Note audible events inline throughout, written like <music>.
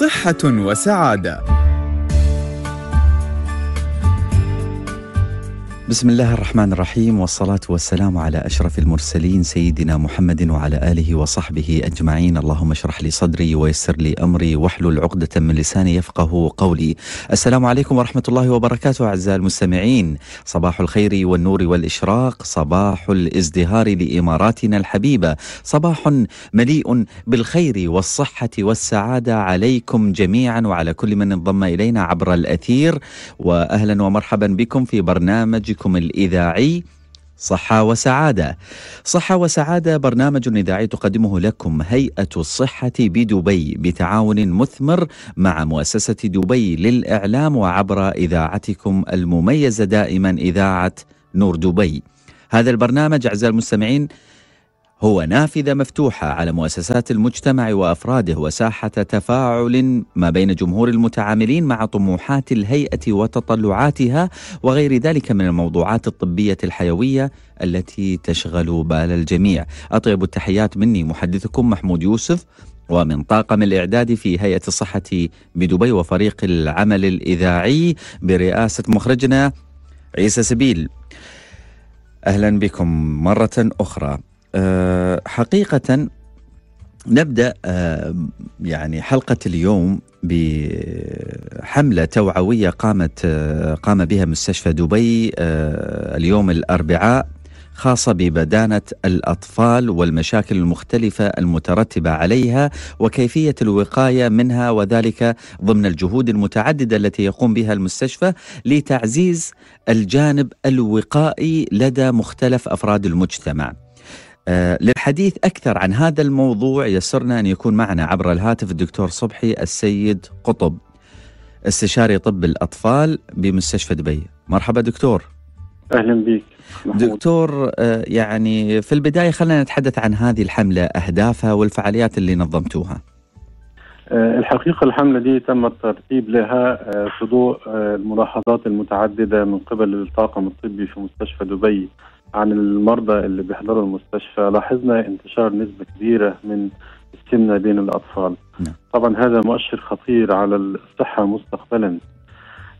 صحة وسعادة بسم الله الرحمن الرحيم والصلاة والسلام على أشرف المرسلين سيدنا محمد وعلى آله وصحبه أجمعين اللهم اشرح لي صدري ويسر لي أمري واحلل عقدة من لساني يفقه قولي السلام عليكم ورحمة الله وبركاته أعزائي المستمعين صباح الخير والنور والإشراق صباح الازدهار لإماراتنا الحبيبة صباح مليء بالخير والصحة والسعادة عليكم جميعا وعلى كل من انضم إلينا عبر الأثير وأهلا ومرحبا بكم في برنامج برنامجكم الإذاعي صحة وسعادة. صحة وسعادة برنامج إذاعي تقدمه لكم هيئة الصحة بدبي بتعاون مثمر مع مؤسسة دبي للإعلام وعبر إذاعتكم المميزة دائما إذاعة نور دبي. هذا البرنامج أعزائي المستمعين هو نافذة مفتوحة على مؤسسات المجتمع وأفراده وساحة تفاعل ما بين جمهور المتعاملين مع طموحات الهيئة وتطلعاتها وغير ذلك من الموضوعات الطبية الحيوية التي تشغل بال الجميع. أطيب التحيات مني محدثكم محمود يوسف ومن طاقم الإعداد في هيئة الصحة بدبي وفريق العمل الإذاعي برئاسة مخرجنا عيسى سبيل. أهلا بكم مرة أخرى. آه، حقيقة نبدأ آه، يعني حلقة اليوم بحملة توعوية قامت آه، قام بها مستشفى دبي اليوم الأربعاء خاصة ببدانة الأطفال والمشاكل المختلفة المترتبة عليها وكيفية الوقاية منها وذلك ضمن الجهود المتعددة التي يقوم بها المستشفى لتعزيز الجانب الوقائي لدى مختلف أفراد المجتمع. آه، للحديث أكثر عن هذا الموضوع يسرنا أن يكون معنا عبر الهاتف الدكتور صبحي السيد قطب استشاري طب الأطفال بمستشفى دبي مرحبا دكتور أهلا بك دكتور آه، يعني في البداية خلينا نتحدث عن هذه الحملة أهدافها والفعاليات اللي نظمتوها آه، الحقيقة الحملة دي تم الترتيب لها في ضوء الملاحظات المتعددة من قبل الطاقم الطبي في مستشفى دبي عن المرضى اللي بيحضروا المستشفى لاحظنا انتشار نسبة كبيرة من السمنة بين الأطفال نعم. طبعا هذا مؤشر خطير على الصحة مستقبلا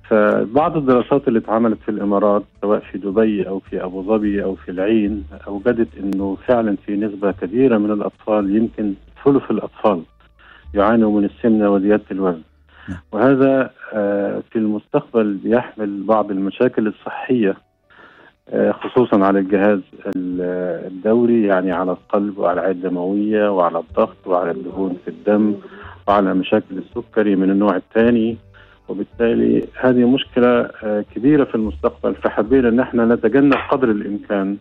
فبعض الدراسات اللي اتعملت في الامارات سواء في دبي او في ابو ظبي او في العين اوجدت انه فعلا في نسبه كبيره من الاطفال يمكن ثلث الاطفال يعانوا من السمنه وزياده الوزن نعم. وهذا آه، في المستقبل بيحمل بعض المشاكل الصحيه آه، خصوصا على الجهاز الدوري يعني على القلب وعلى العيادة الدموية وعلى الضغط وعلى الدهون في الدم وعلى مشاكل السكري من النوع الثاني وبالتالي هذه مشكلة آه، كبيرة في المستقبل فحبينا أن احنا نتجنب قدر الإمكان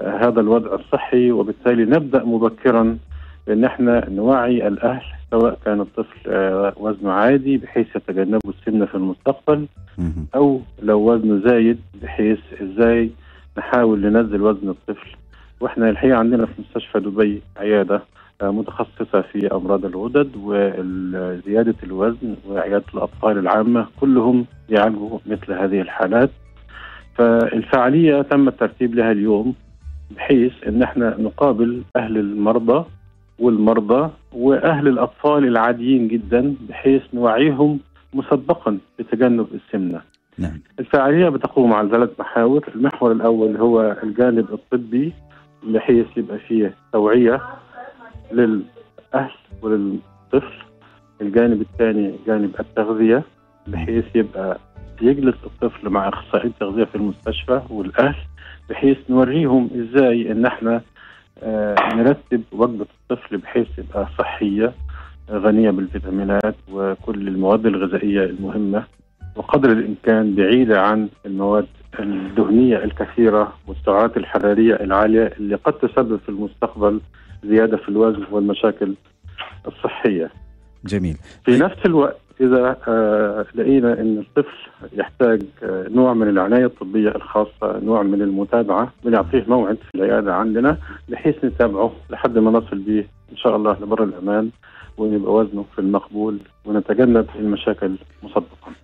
آه، هذا الوضع الصحي وبالتالي نبدأ مبكرا ان احنا نوعي الاهل سواء كان الطفل آه، وزنه عادي بحيث يتجنبوا السمنه في المستقبل او لو وزنه زايد بحيث ازاي نحاول ننزل وزن الطفل واحنا الحقيقه عندنا في مستشفى دبي عياده آه، متخصصة في أمراض الغدد وزيادة الوزن وعيادة الأطفال العامة كلهم يعالجوا مثل هذه الحالات فالفعالية تم الترتيب لها اليوم بحيث أن احنا نقابل أهل المرضى والمرضى واهل الاطفال العاديين جدا بحيث نوعيهم مسبقا بتجنب السمنه. نعم. الفعاليه بتقوم على ثلاث محاور، المحور الاول هو الجانب الطبي بحيث يبقى فيه توعيه للاهل وللطفل. الجانب الثاني جانب التغذيه بحيث يبقى يجلس الطفل مع اخصائي التغذيه في المستشفى والاهل بحيث نوريهم ازاي ان احنا آه، نرتب وجبة الطفل بحيث تبقى صحية غنية بالفيتامينات وكل المواد الغذائية المهمة وقدر الإمكان بعيدة عن المواد الدهنية الكثيرة والسعرات الحرارية العالية اللي قد تسبب في المستقبل زيادة في الوزن والمشاكل الصحية جميل في نفس الوقت إذا آه، لقينا أن الطفل يحتاج آه، نوع من العناية الطبية الخاصة نوع من المتابعة بنعطيه موعد في العيادة عندنا بحيث نتابعه لحد ما نصل به إن شاء الله لبر الأمان ويبقى وزنه في المقبول ونتجنب المشاكل مسبقا.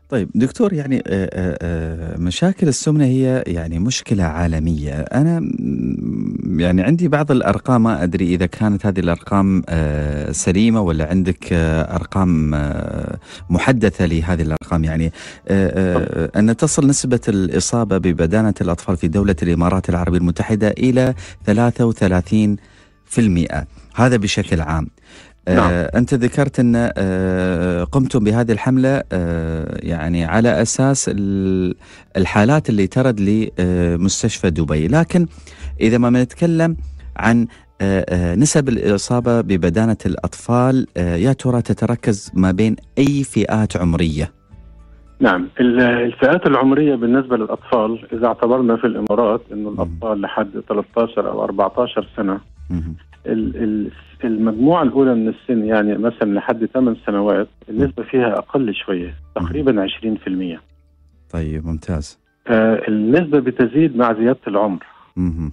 طيب دكتور يعني آه، آه، آه، مشاكل السمنه هي يعني مشكله عالميه، انا يعني عندي بعض الارقام ما ادري اذا كانت هذه الارقام سليمه ولا عندك ارقام محدثه لهذه الارقام يعني ان تصل نسبه الاصابه ببدانه الاطفال في دوله الامارات العربيه المتحده الى 33% هذا بشكل عام نعم. آه، أنت ذكرت أن آه، قمتم بهذه الحملة آه، يعني على أساس الحالات اللي ترد لمستشفى دبي لكن إذا ما نتكلم عن نسب الإصابة ببدانة الأطفال يا ترى تتركز ما بين أي فئات عمرية؟ نعم الفئات العمرية بالنسبة للأطفال إذا اعتبرنا في الإمارات أنه الأطفال لحد 13 أو 14 سنة المجموعة الأولى من السن يعني مثلا لحد 8 سنوات النسبة فيها أقل شوية تقريبا 20% طيب ممتاز آه، النسبة بتزيد مع زيادة العمر مم.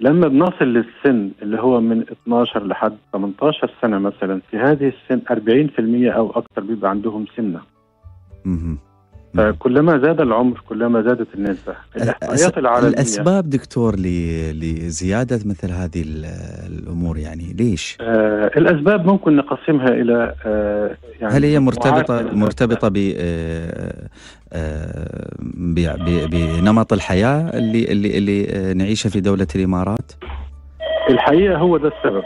لما بنصل للسن اللي هو من 12 لحد 18 سنة مثلا في هذه السن 40% أو أكثر بيبقى عندهم سنة فكلما نعم. آه، زاد العمر كلما زادت النسبة الإحصائيات العالمية الأسباب دكتور لزيادة مثل هذه الأمور يعني ليش؟ آه الأسباب ممكن نقسمها إلى آه يعني هل هي مرتبطة مرتبطة آه، آه، ب بنمط الحياة اللي اللي اللي نعيشه في دولة الإمارات؟ الحقيقة هو ده السبب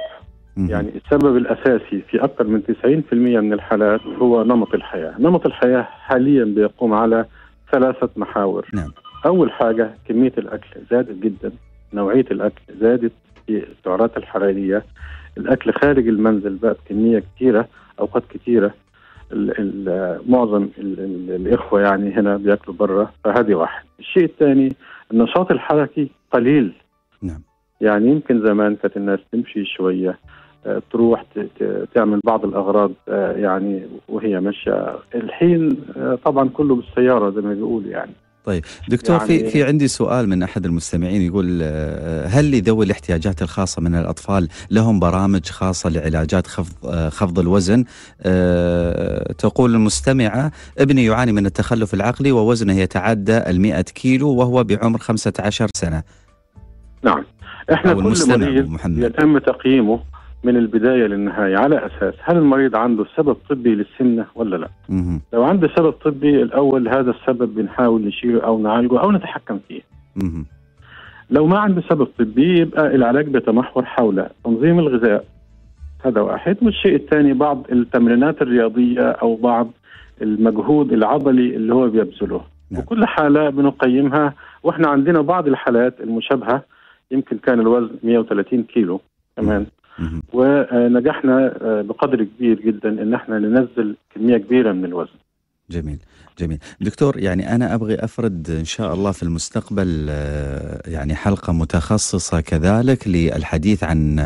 يعني السبب الاساسي في اكثر من 90% من الحالات هو نمط الحياه، نمط الحياه حاليا بيقوم على ثلاثه محاور. نعم. اول حاجه كميه الاكل زادت جدا، نوعيه الاكل زادت في السعرات الحراريه، الاكل خارج المنزل بقى بكميه كثيره اوقات كثيره ال ال معظم ال الاخوه يعني هنا بياكلوا بره فهذه واحد. الشيء الثاني النشاط الحركي قليل. نعم. يعني يمكن زمان كانت الناس تمشي شويه آه، تروح تعمل بعض الاغراض آه، يعني وهي ماشيه الحين آه، طبعا كله بالسياره زي ما بيقولوا يعني طيب دكتور يعني في في عندي سؤال من احد المستمعين يقول هل لذوي الاحتياجات الخاصه من الاطفال لهم برامج خاصه لعلاجات خفض خفض الوزن؟ تقول المستمعه ابني يعاني من التخلف العقلي ووزنه يتعدى ال 100 كيلو وهو بعمر 15 سنه. نعم احنا كل مريض يتم تقييمه من البدايه للنهايه على اساس هل المريض عنده سبب طبي للسمنه ولا لا؟ مم. لو عنده سبب طبي الاول هذا السبب بنحاول نشيله او نعالجه او نتحكم فيه. مم. لو ما عنده سبب طبي يبقى العلاج بيتمحور حول تنظيم الغذاء هذا واحد والشيء الثاني بعض التمرينات الرياضيه او بعض المجهود العضلي اللي هو بيبذله نعم. وكل حاله بنقيمها واحنا عندنا بعض الحالات المشابهه يمكن كان الوزن 130 كيلو تمام ونجحنا آه، بقدر كبير جدا ان احنا ننزل كميه كبيره من الوزن جميل جميل دكتور يعني انا ابغي افرد ان شاء الله في المستقبل آه، يعني حلقه متخصصه كذلك للحديث عن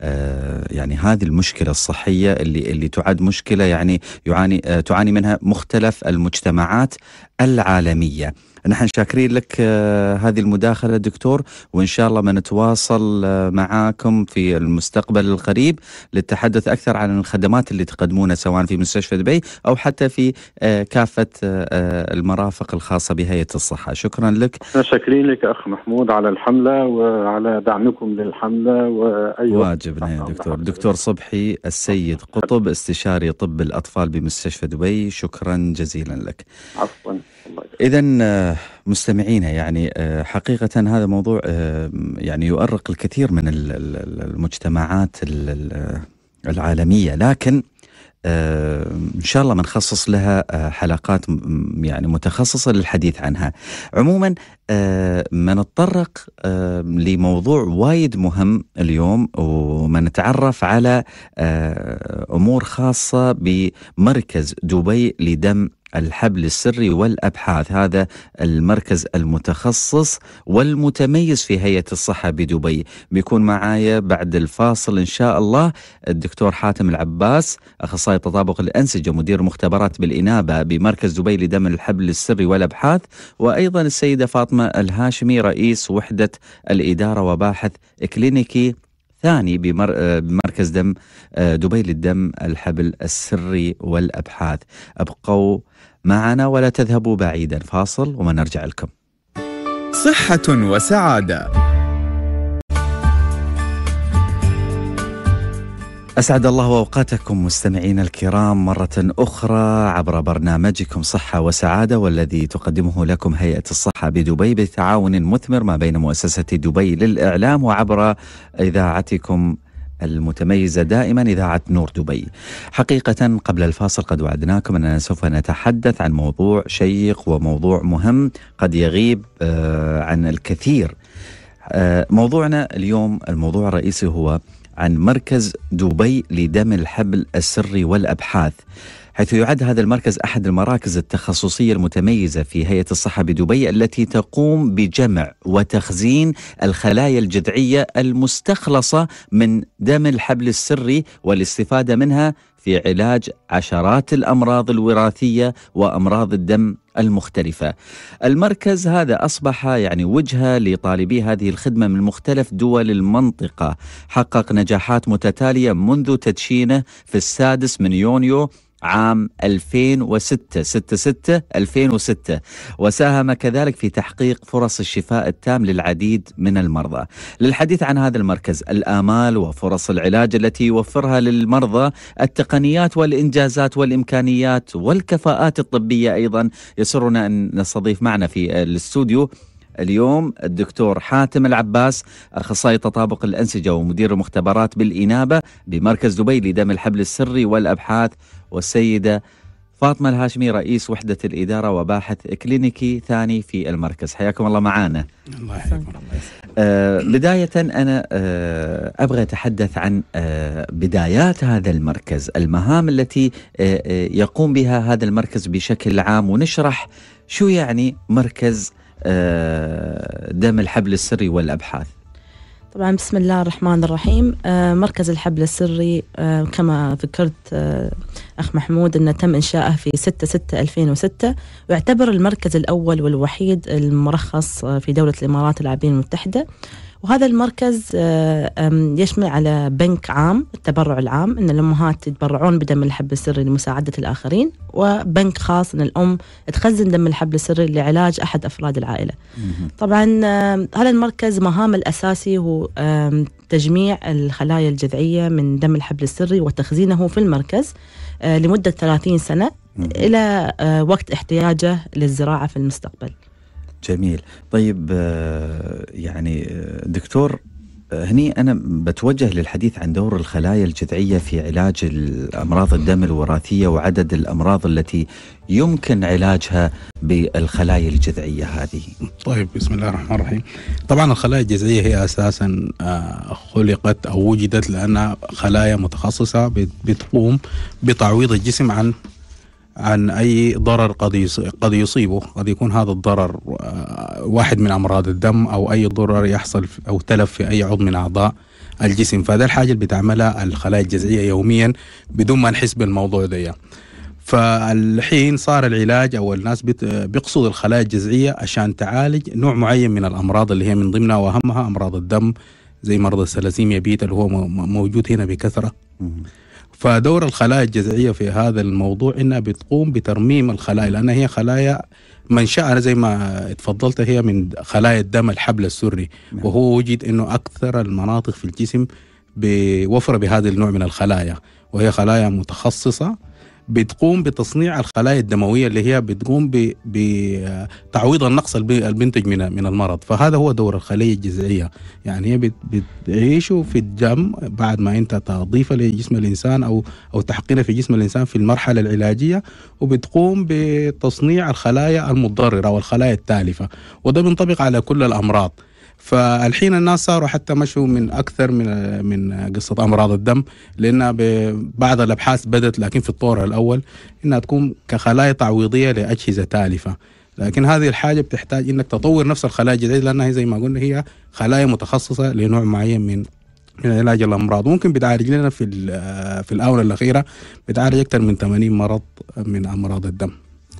آه، يعني هذه المشكله الصحيه اللي اللي تعد مشكله يعني يعاني تعاني منها مختلف المجتمعات العالميه. نحن شاكرين لك آه، هذه المداخلة دكتور وإن شاء الله بنتواصل آه، معاكم في المستقبل القريب للتحدث أكثر عن الخدمات اللي تقدمونها سواء في مستشفى دبي أو حتى في آه، كافة المرافق الخاصة بهيئة الصحة شكرا لك شاكرين لك أخ محمود على الحملة وعلى دعمكم للحملة وأي واجبنا يا دكتور دكتور صبحي السيد قطب استشاري طب الأطفال بمستشفى دبي شكرا جزيلا لك عفوا إذا آه، مستمعينا يعني آه، حقيقة هذا موضوع آه، يعني يؤرق الكثير من المجتمعات العالمية لكن ان شاء الله بنخصص لها حلقات يعني متخصصه للحديث عنها. عموما بنتطرق لموضوع وايد مهم اليوم نتعرف على امور خاصه بمركز دبي لدم الحبل السري والابحاث هذا المركز المتخصص والمتميز في هيئه الصحه بدبي بيكون معايا بعد الفاصل ان شاء الله الدكتور حاتم العباس اخصائي تطابق الانسجه مدير مختبرات بالانابه بمركز دبي لدم الحبل السري والابحاث وايضا السيده فاطمه الهاشمي رئيس وحده الاداره وباحث كلينيكي ثاني بمركز دم آه، دبي للدم الحبل السري والابحاث ابقوا معنا ولا تذهبوا بعيدا فاصل وما نرجع لكم صحة وسعادة أسعد الله أوقاتكم مستمعينا الكرام مرة أخرى عبر برنامجكم صحة وسعادة والذي تقدمه لكم هيئة الصحة بدبي بتعاون مثمر ما بين مؤسسة دبي للإعلام وعبر إذاعتكم المتميزة دائما إذاعة نور دبي حقيقة قبل الفاصل قد وعدناكم أننا سوف نتحدث عن موضوع شيق وموضوع مهم قد يغيب آه، عن الكثير آه، موضوعنا اليوم الموضوع الرئيسي هو عن مركز دبي لدم الحبل السري والأبحاث حيث يعد هذا المركز أحد المراكز التخصصية المتميزة في هيئة الصحة بدبي التي تقوم بجمع وتخزين الخلايا الجذعية المستخلصة من دم الحبل السري والاستفادة منها في علاج عشرات الامراض الوراثيه وامراض الدم المختلفه. المركز هذا اصبح يعني وجهه لطالبي هذه الخدمه من مختلف دول المنطقه، حقق نجاحات متتاليه منذ تدشينه في السادس من يونيو عام 2006 66 2006 وساهم كذلك في تحقيق فرص الشفاء التام للعديد من المرضى. للحديث عن هذا المركز الآمال وفرص العلاج التي يوفرها للمرضى التقنيات والإنجازات والإمكانيات والكفاءات الطبية أيضا يسرنا أن نستضيف معنا في الاستوديو اليوم الدكتور حاتم العباس اخصائي تطابق الانسجه ومدير المختبرات بالانابه بمركز دبي لدم الحبل السري والابحاث والسيدة فاطمة الهاشمي رئيس وحدة الإدارة وباحث كلينيكي ثاني في المركز حياكم الله معانا الله يحييكم آه بداية أنا آه أبغى أتحدث عن آه بدايات هذا المركز المهام التي آه،, آه يقوم بها هذا المركز بشكل عام ونشرح شو يعني مركز آه دم الحبل السري والأبحاث طبعا بسم الله الرحمن الرحيم آه، مركز الحبل السري آه، كما ذكرت آه، أخ محمود أنه تم إنشاءه في 6-6-2006 ويعتبر المركز الأول والوحيد المرخص في دولة الإمارات العربية المتحدة وهذا المركز آه، يشمل على بنك عام التبرع العام ان الامهات يتبرعون بدم الحبل السري لمساعده الاخرين وبنك خاص ان الام تخزن دم الحبل السري لعلاج احد افراد العائله. طبعا هذا المركز مهام الاساسي هو تجميع الخلايا الجذعيه من دم الحبل السري وتخزينه في المركز آه، لمده 30 سنه الى آه، وقت احتياجه للزراعه في المستقبل. جميل طيب آه، يعني آه، دكتور آه، هني أنا بتوجه للحديث عن دور الخلايا الجذعية في علاج الأمراض الدم الوراثية وعدد الأمراض التي يمكن علاجها بالخلايا الجذعية هذه طيب بسم الله الرحمن الرحيم طبعا الخلايا الجذعية هي أساسا خلقت أو وجدت لأنها خلايا متخصصة بتقوم بتعويض الجسم عن عن أي ضرر قد قد يصيبه قد يكون هذا الضرر آه، واحد من أمراض الدم أو أي ضرر يحصل أو تلف في أي عضو من أعضاء الجسم فده الحاجة اللي بتعملها الخلايا الجذعية يوميا بدون ما نحس بالموضوع ده فالحين صار العلاج او الناس بيقصد الخلايا الجذعيه عشان تعالج نوع معين من الامراض اللي هي من ضمنها واهمها امراض الدم زي مرض السلاسيميا بيتا اللي هو موجود هنا بكثره فدور الخلايا الجذعيه في هذا الموضوع انها بتقوم بترميم الخلايا لانها هي خلايا منشأها زي ما تفضلت هي من خلايا الدم الحبل السري نعم. وهو وجد انه اكثر المناطق في الجسم بوفرة بهذا النوع من الخلايا وهي خلايا متخصصة بتقوم بتصنيع الخلايا الدمويه اللي هي بتقوم بتعويض النقص المنتج من من المرض فهذا هو دور الخليه الجذعيه يعني هي بتعيشه في الدم بعد ما انت تضيفه لجسم الانسان او او تحقنه في جسم الانسان في المرحله العلاجيه وبتقوم بتصنيع الخلايا المتضرره والخلايا التالفه وده بينطبق على كل الامراض فالحين الناس صاروا حتى مشوا من اكثر من من قصه امراض الدم لان بعض الابحاث بدت لكن في الطور الاول انها تكون كخلايا تعويضيه لاجهزه تالفه لكن هذه الحاجه بتحتاج انك تطور نفس الخلايا الجديده لانها زي ما قلنا هي خلايا متخصصه لنوع معين من من علاج الامراض ممكن بتعالج لنا في في الاونه الاخيره بتعالج اكثر من 80 مرض من امراض الدم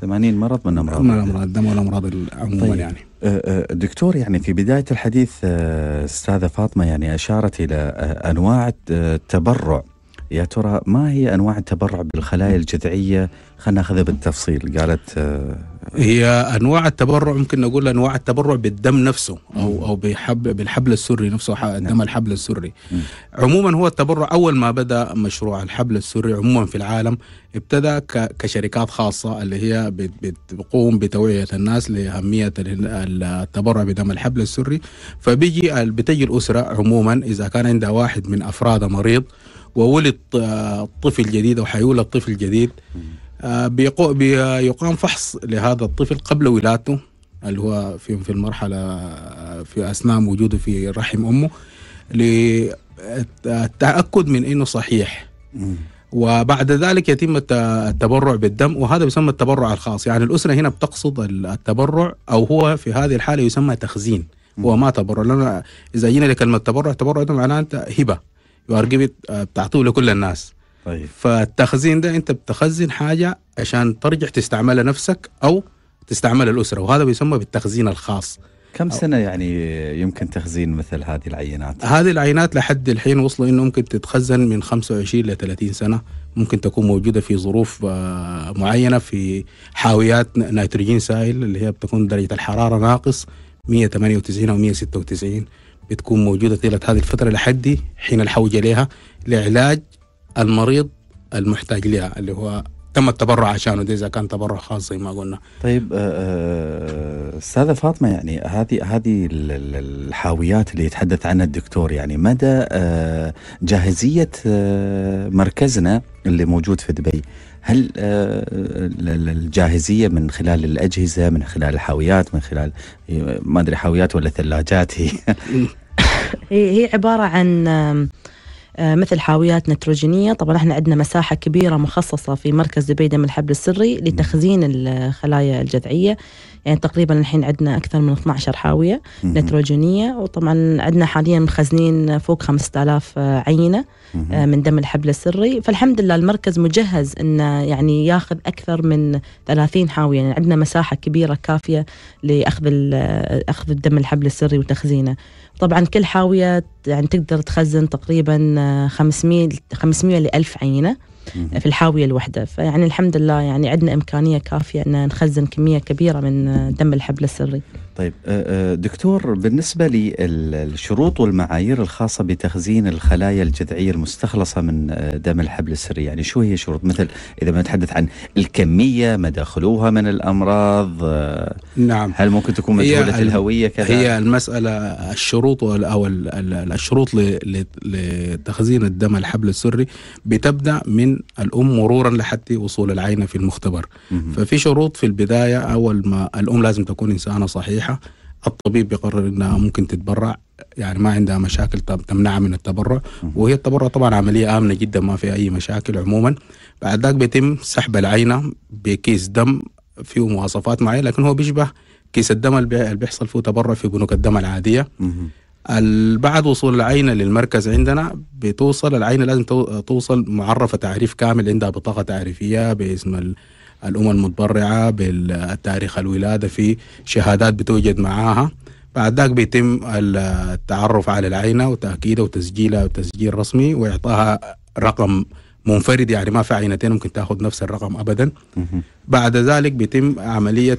80 مرض من امراض من امراض الدم والامراض عموما طيب. يعني آه، آه، دكتور يعني في بدايه الحديث آه، استاذه فاطمه يعني اشارت الى انواع التبرع يا ترى ما هي انواع التبرع بالخلايا الجذعيه خلينا ناخذها بالتفصيل قالت آه، هي انواع التبرع ممكن نقول انواع التبرع بالدم نفسه او او بحب بالحبل السري نفسه نعم. دم الحبل السري عموما هو التبرع اول ما بدا مشروع الحبل السري عموما في العالم ابتدى كشركات خاصه اللي هي بتقوم بتوعيه الناس لاهميه التبرع بدم الحبل السري فبيجي بتجي الاسره عموما اذا كان عندها واحد من افرادها مريض وولد آه، طفل جديد او حيولد طفل جديد آه، بيقام فحص لهذا الطفل قبل ولادته اللي هو في في المرحله آه، في اثناء وجوده في رحم امه للتاكد من انه صحيح وبعد ذلك يتم التبرع بالدم وهذا يسمى التبرع الخاص يعني الاسره هنا بتقصد التبرع او هو في هذه الحاله يسمى تخزين هو ما تبرع لان اذا جينا لكلمه تبرع تبرع ده معناه انت هبه يو آه، لكل الناس طيب فالتخزين ده انت بتخزن حاجه عشان ترجع تستعملها نفسك او تستعمل الاسره وهذا بيسمى بالتخزين الخاص كم سنة يعني يمكن تخزين مثل هذه العينات؟ هذه العينات لحد الحين وصلوا انه ممكن تتخزن من 25 ل 30 سنة، ممكن تكون موجودة في ظروف آه، معينة في حاويات نيتروجين سائل اللي هي بتكون درجة الحرارة ناقص 198 او 196 بتكون موجودة طيلة هذه الفترة لحد حين الحوجة لها لعلاج المريض المحتاج لها اللي هو تم التبرع عشانه دي اذا كان تبرع خاص زي ما قلنا. طيب آه، آه، استاذه فاطمه يعني هذه هذه الحاويات اللي يتحدث عنها الدكتور يعني مدى آه، جاهزيه مركزنا اللي موجود في دبي هل الجاهزيه من خلال الاجهزه من خلال الحاويات من خلال ما ادري حاويات ولا ثلاجات <laughs> هي هي عباره عن آه، مثل حاويات نيتروجينية طبعا احنا عندنا مساحة كبيرة مخصصة في مركز زبيدة من الحبل السري لتخزين الخلايا الجذعية يعني تقريبا الحين عندنا أكثر من 12 حاوية نيتروجينية وطبعا عندنا حاليا مخزنين فوق 5000 عينة آه، من دم الحبل السري فالحمد لله المركز مجهز أنه يعني ياخذ أكثر من 30 حاوية يعني عندنا مساحة كبيرة كافية لأخذ أخذ الدم الحبل السري وتخزينه طبعا كل حاوية يعني تقدر تخزن تقريبا 500 500 ل 1000 عينة في الحاويه الوحده فيعني الحمد لله يعني عندنا امكانيه كافيه ان نخزن كميه كبيره من دم الحبل السري طيب أه، أه، دكتور بالنسبة للشروط والمعايير الخاصة بتخزين الخلايا الجذعية المستخلصة من أه، دم الحبل السري يعني شو هي شروط مثل إذا ما نتحدث عن الكمية مدى خلوها من الأمراض نعم هل ممكن تكون مجهولة الهوية كذا هي المسألة الشروط أو الشروط لتخزين الدم الحبل السري بتبدأ من الأم مرورا لحتى وصول العينة في المختبر ففي شروط في البداية أول ما الأم لازم تكون إنسانة صحيحة صحيحه الطبيب يقرر انها ممكن تتبرع يعني ما عندها مشاكل تمنعها من التبرع وهي التبرع طبعا عمليه امنه جدا ما فيها اي مشاكل عموما بعد ذاك بيتم سحب العينه بكيس دم فيه مواصفات معينه لكن هو بيشبه كيس الدم اللي بيحصل فيه تبرع في بنوك الدم العاديه بعد وصول العينه للمركز عندنا بتوصل العينه لازم توصل معرفه تعريف كامل عندها بطاقه تعريفيه باسم الأمم المتبرعة بالتاريخ الولادة في شهادات بتوجد معاها بعد ذاك بيتم التعرف على العينة وتأكيدها وتسجيلها وتسجيل رسمي وإعطاها رقم منفرد يعني ما في عينتين ممكن تاخذ نفس الرقم ابدا بعد ذلك بيتم عمليه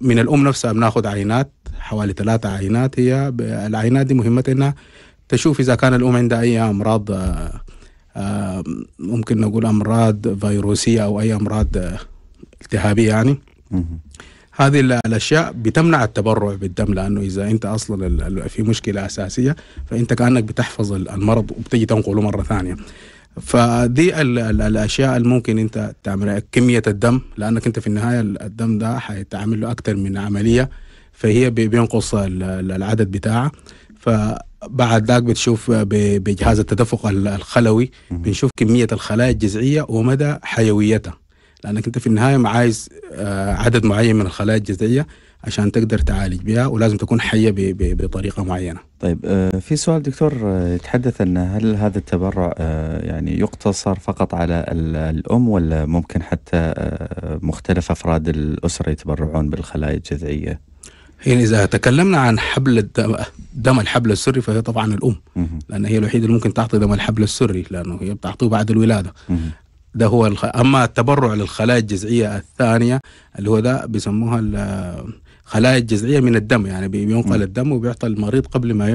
من الام نفسها بناخذ عينات حوالي ثلاثة عينات هي العينات دي مهمتها انها تشوف اذا كان الام عندها اي امراض ممكن نقول امراض فيروسيه او اي امراض آه، التهابيه يعني هذه الاشياء بتمنع التبرع بالدم لانه اذا انت اصلا في مشكله اساسيه فانت كانك بتحفظ المرض وبتجي تنقله مره ثانيه فدي ال الاشياء اللي ممكن انت تعملها كميه الدم لانك انت في النهايه الدم ده حيتعمل له اكثر من عمليه فهي بينقص العدد بتاعه بعد ذاك بتشوف بجهاز التدفق الخلوي بنشوف كمية الخلايا الجذعية ومدى حيويتها لأنك أنت في النهاية عايز آه، عدد معين من الخلايا الجذعية عشان تقدر تعالج بها ولازم تكون حية بطريقة معينة طيب آه، في سؤال دكتور آه، يتحدث أن هل هذا التبرع يعني يقتصر فقط على الأم ولا ممكن حتى مختلف أفراد الأسرة يتبرعون بالخلايا الجذعية يعني إذا تكلمنا عن حبل الدم, دم الحبل السري فهي طبعا الأم لأن هي الوحيدة اللي ممكن تعطي دم الحبل السري لأنه هي بتعطيه بعد الولادة ده هو الخ... أما التبرع للخلايا الجذعية الثانية اللي هو ده بيسموها الخلايا الجذعية من الدم يعني بينقل الدم وبيعطى المريض قبل ما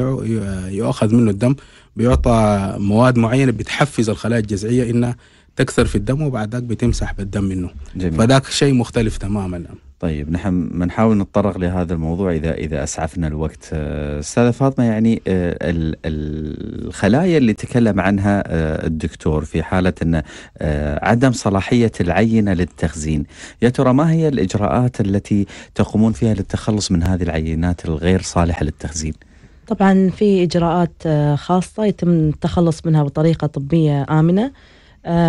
يؤخذ منه الدم بيعطى مواد معينة بتحفز الخلايا الجذعية إنها تكثر في الدم وبعد ذلك بتمسح بالدم منه جميل. فذاك شيء مختلف تماما طيب نحن بنحاول نتطرق لهذا الموضوع اذا اذا اسعفنا الوقت آه، استاذه فاطمه يعني آه، الخلايا اللي تكلم عنها آه، الدكتور في حاله ان عدم صلاحيه العينه للتخزين يا ترى ما هي الاجراءات التي تقومون فيها للتخلص من هذه العينات الغير صالحه للتخزين طبعا في اجراءات خاصه يتم التخلص منها بطريقه طبيه امنه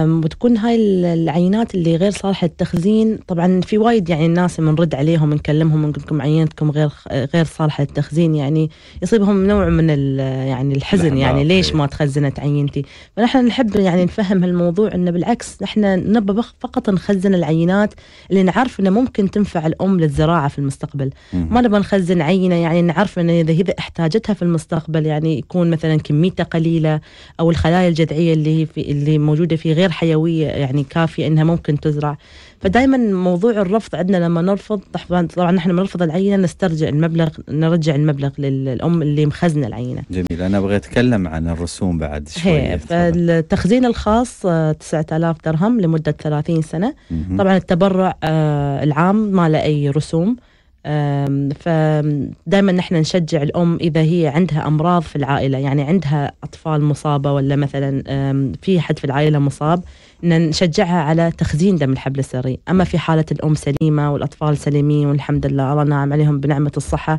وتكون هاي العينات اللي غير صالحه للتخزين طبعا في وايد يعني الناس رد عليهم نكلمهم نقول عينتكم غير غير صالحه للتخزين يعني يصيبهم نوع من يعني الحزن يعني ليش إيه. ما تخزنت عينتي فنحن نحب يعني نفهم هالموضوع انه بالعكس نحن نبى فقط نخزن العينات اللي نعرف انه ممكن تنفع الام للزراعه في المستقبل ما نبى نخزن عينه يعني نعرف انه اذا هي احتاجتها في المستقبل يعني يكون مثلا كميتها قليله او الخلايا الجذعيه اللي في اللي موجوده في في غير حيويه يعني كافيه انها ممكن تزرع فدائما موضوع الرفض عندنا لما نرفض طبعا نحن بنرفض العينه نسترجع المبلغ نرجع المبلغ للام اللي مخزنه العينه. جميل انا ابغى اتكلم عن الرسوم بعد شوي. التخزين الخاص 9000 آه، درهم لمده 30 سنه، م -م. طبعا التبرع آه، العام ما له اي رسوم. فدائما نحن نشجع الأم إذا هي عندها أمراض في العائلة يعني عندها أطفال مصابة ولا مثلا في حد في العائلة مصاب نشجعها على تخزين دم الحبل السري أما في حالة الأم سليمة والأطفال سليمين والحمد لله الله نعم عليهم بنعمة الصحة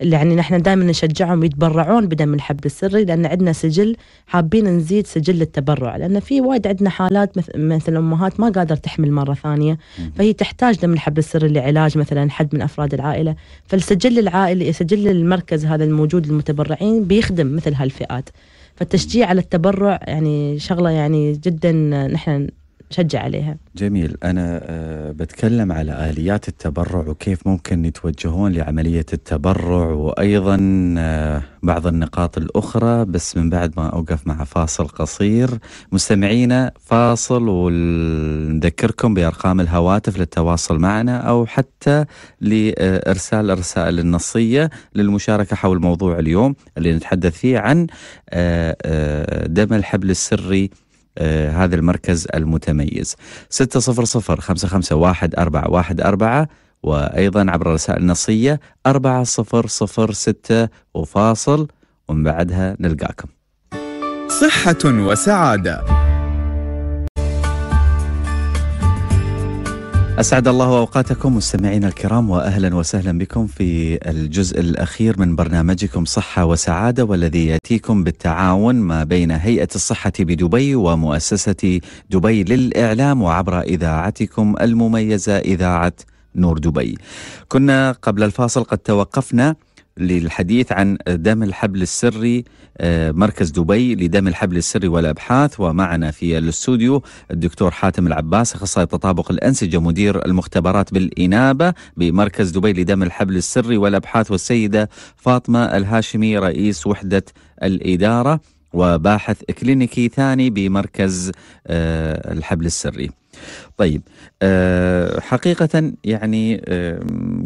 اللي يعني نحن دائما نشجعهم يتبرعون بدم الحب السري لان عندنا سجل حابين نزيد سجل التبرع لان في وايد عندنا حالات مثل امهات ما قادر تحمل مره ثانيه فهي تحتاج دم الحب السري لعلاج مثلا حد من افراد العائله فالسجل العائلي سجل المركز هذا الموجود للمتبرعين بيخدم مثل هالفئات فالتشجيع على التبرع يعني شغله يعني جدا نحن شجع عليها جميل أنا آه، بتكلم على آليات التبرع وكيف ممكن يتوجهون لعملية التبرع وأيضا آه، بعض النقاط الأخرى بس من بعد ما أوقف مع فاصل قصير مستمعينا فاصل ونذكركم بأرقام الهواتف للتواصل معنا أو حتى لإرسال الرسائل النصية للمشاركة حول موضوع اليوم اللي نتحدث فيه عن آه، دم الحبل السري آه، هذا المركز المتميز أربعة واحد أربعة وأيضا عبر رسائل نصية ستة وفاصل ومن بعدها نلقاكم صحة وسعادة أسعد الله أوقاتكم مستمعينا الكرام وأهلا وسهلا بكم في الجزء الأخير من برنامجكم صحة وسعادة والذي يأتيكم بالتعاون ما بين هيئة الصحة بدبي ومؤسسة دبي للإعلام وعبر إذاعتكم المميزة إذاعة نور دبي. كنا قبل الفاصل قد توقفنا للحديث عن دم الحبل السري آه، مركز دبي لدم الحبل السري والابحاث ومعنا في الاستوديو الدكتور حاتم العباس اخصائي تطابق الانسجه مدير المختبرات بالانابه بمركز دبي لدم الحبل السري والابحاث والسيده فاطمه الهاشمي رئيس وحده الاداره وباحث كلينيكي ثاني بمركز آه، الحبل السري. طيب آه، حقيقة يعني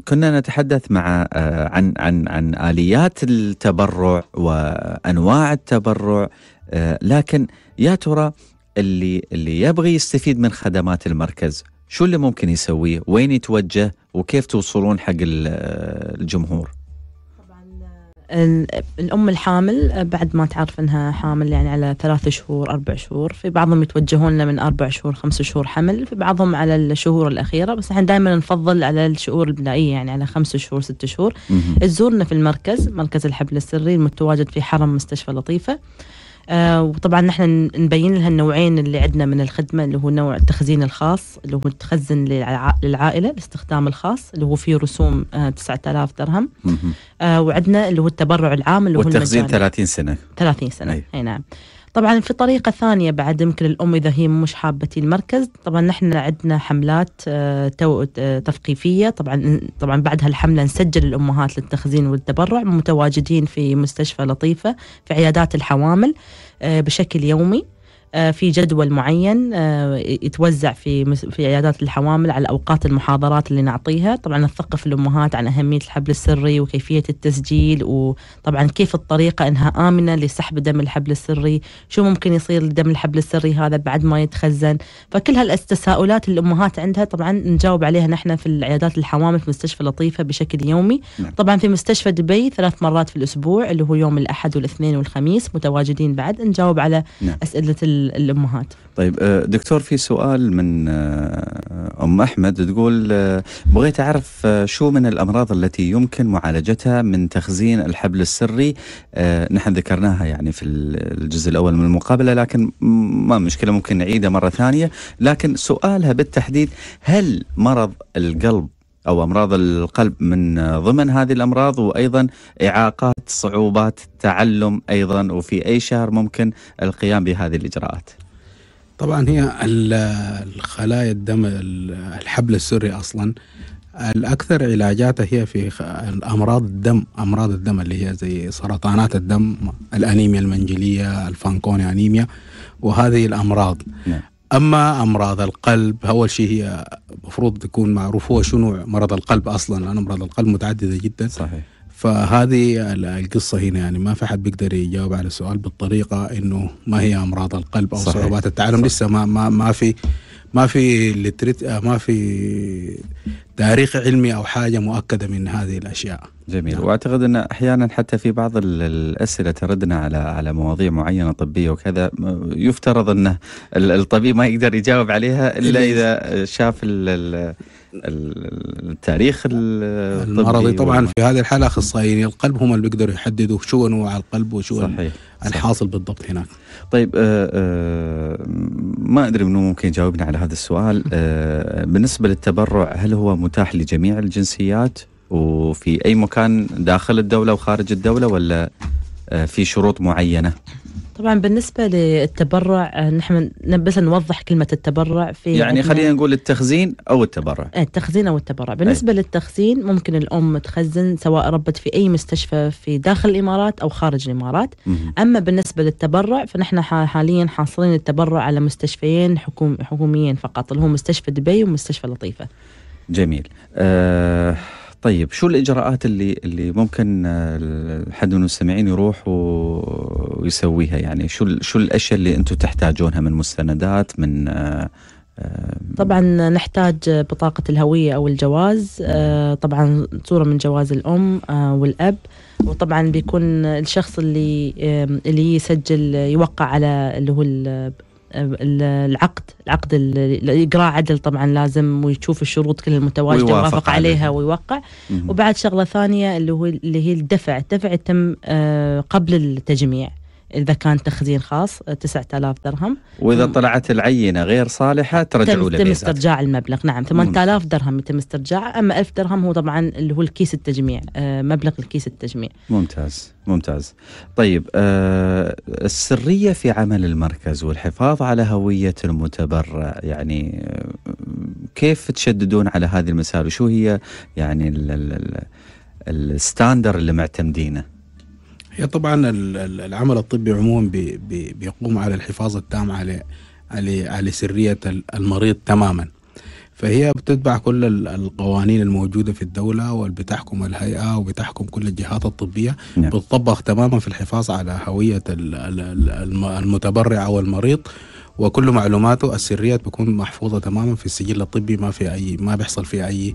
كنا نتحدث مع آه، عن عن عن آليات التبرع وأنواع التبرع آه، لكن يا ترى اللي اللي يبغي يستفيد من خدمات المركز شو اللي ممكن يسويه؟ وين يتوجه؟ وكيف توصلون حق الجمهور؟ الأم الحامل بعد ما تعرف أنها حامل يعني على ثلاث شهور أربع شهور في بعضهم يتوجهون لنا من أربع شهور خمس شهور حمل في بعضهم على الشهور الأخيرة بس احنا دائما نفضل على الشهور البدائية يعني على خمس شهور ست شهور تزورنا في المركز مركز الحبل السري المتواجد في حرم مستشفى لطيفة آه، وطبعا نحن نبين لها النوعين اللي عندنا من الخدمه اللي هو نوع التخزين الخاص اللي هو تخزن للعائله الاستخدام الخاص اللي هو فيه رسوم آه، تسعة 9000 درهم آه وعندنا اللي هو التبرع العام اللي هو والتخزين المجاني. 30 سنه 30 سنه اي نعم طبعا في طريقة ثانية بعد يمكن الأم إذا هي مش حابة المركز طبعا نحن عندنا حملات آه، آه، تثقيفية طبعا طبعا بعد هالحملة نسجل الأمهات للتخزين والتبرع متواجدين في مستشفى لطيفة في عيادات الحوامل آه، بشكل يومي آه، في جدول معين آه، يتوزع في في عيادات الحوامل على اوقات المحاضرات اللي نعطيها، طبعا نثقف الامهات عن اهميه الحبل السري وكيفيه التسجيل وطبعا كيف الطريقه انها امنه لسحب دم الحبل السري، شو ممكن يصير لدم الحبل السري هذا بعد ما يتخزن، فكل هالتساؤلات اللي الامهات عندها طبعا نجاوب عليها نحن في عيادات الحوامل في مستشفى لطيفه بشكل يومي، نعم. طبعا في مستشفى دبي ثلاث مرات في الاسبوع اللي هو يوم الاحد والاثنين والخميس متواجدين بعد نجاوب على نعم. اسئله الامهات. طيب آه، دكتور في سؤال من آه، ام احمد تقول آه، بغيت اعرف شو من الامراض التي يمكن معالجتها من تخزين الحبل السري نحن ذكرناها يعني في الجزء الاول من المقابله لكن ما مشكله ممكن نعيدها مره ثانيه لكن سؤالها بالتحديد هل مرض القلب او امراض القلب من ضمن هذه الامراض وايضا اعاقات صعوبات التعلم ايضا وفي اي شهر ممكن القيام بهذه الاجراءات. طبعا هي الخلايا الدم الحبل السري اصلا الاكثر علاجاته هي في امراض الدم امراض الدم اللي هي زي سرطانات الدم الانيميا المنجليه الفانكوني انيميا وهذه الامراض نعم. اما امراض القلب اول شيء هي المفروض تكون معروف هو شنو مرض القلب اصلا لان امراض القلب متعدده جدا صحيح فهذه القصه هنا يعني ما في حد بيقدر يجاوب على السؤال بالطريقه انه ما هي امراض القلب او صحيح. صعوبات التعلم صحيح. لسه ما ما ما في ما في ما في تاريخ علمي او حاجه مؤكده من هذه الاشياء جميل نعم. واعتقد ان احيانا حتى في بعض الاسئله تردنا على على مواضيع معينه طبيه وكذا يفترض ان الطبيب ما يقدر يجاوب عليها الا اذا شاف التاريخ المرضي طبعا في هذه الحاله اخصائيين القلب هم اللي بيقدروا يحددوا شو انواع القلب وشو صحيح. الحاصل صحيح. بالضبط هناك طيب آه آه ما ادري منو ممكن يجاوبنا على هذا السؤال آه بالنسبه للتبرع هل هو متاح لجميع الجنسيات وفي اي مكان داخل الدوله وخارج الدوله ولا آه، في شروط معينه؟ طبعا بالنسبة للتبرع آه، نحن بس نوضح كلمة التبرع في يعني خلينا نقول التخزين أو التبرع إيه، التخزين أو التبرع بالنسبة أي. للتخزين ممكن الأم تخزن سواء ربت في أي مستشفى في داخل الإمارات أو خارج الإمارات م -م. أما بالنسبة للتبرع فنحن حاليا حاصلين التبرع على مستشفيين حكوم حكوميين فقط اللي هو مستشفى دبي ومستشفى لطيفة جميل أه طيب شو الاجراءات اللي اللي ممكن آه، حد من المستمعين يروح ويسويها يعني شو شو الاشياء اللي انتم تحتاجونها من مستندات من آه، آه، طبعا نحتاج بطاقة الهوية أو الجواز نعم. طبعا صورة من جواز الأم والأب وطبعا بيكون الشخص اللي اللي يسجل يوقع على اللي هو العقد العقد يقراه عدل طبعا لازم ويشوف الشروط كلها المتواجده ويوافق عليها ويوقع وبعد شغله ثانيه اللي هو اللي هي الدفع الدفع يتم آه، قبل التجميع اذا كان تخزين خاص 9000 آه، درهم واذا طلعت العينه غير صالحه ترجعوا يتم استرجاع المبلغ نعم 8000 درهم يتم استرجاع اما 1000 درهم هو طبعا اللي هو الكيس التجميع آه، مبلغ الكيس التجميع ممتاز ممتاز طيب آه السريه في عمل المركز والحفاظ على هويه المتبرع يعني آه، كيف تشددون على هذه المسائل وشو هي يعني الستاندر اللي معتمدينه هي طبعا العمل الطبي عموما بيقوم على الحفاظ التام على على على سريه المريض تماما فهي بتتبع كل القوانين الموجودة في الدولة وبتحكم الهيئة وبتحكم كل الجهات الطبية نعم. بتطبق تماما في الحفاظ على هوية المتبرع أو المريض وكل معلوماته السرية بتكون محفوظة تماما في السجل الطبي ما في أي ما بيحصل في أي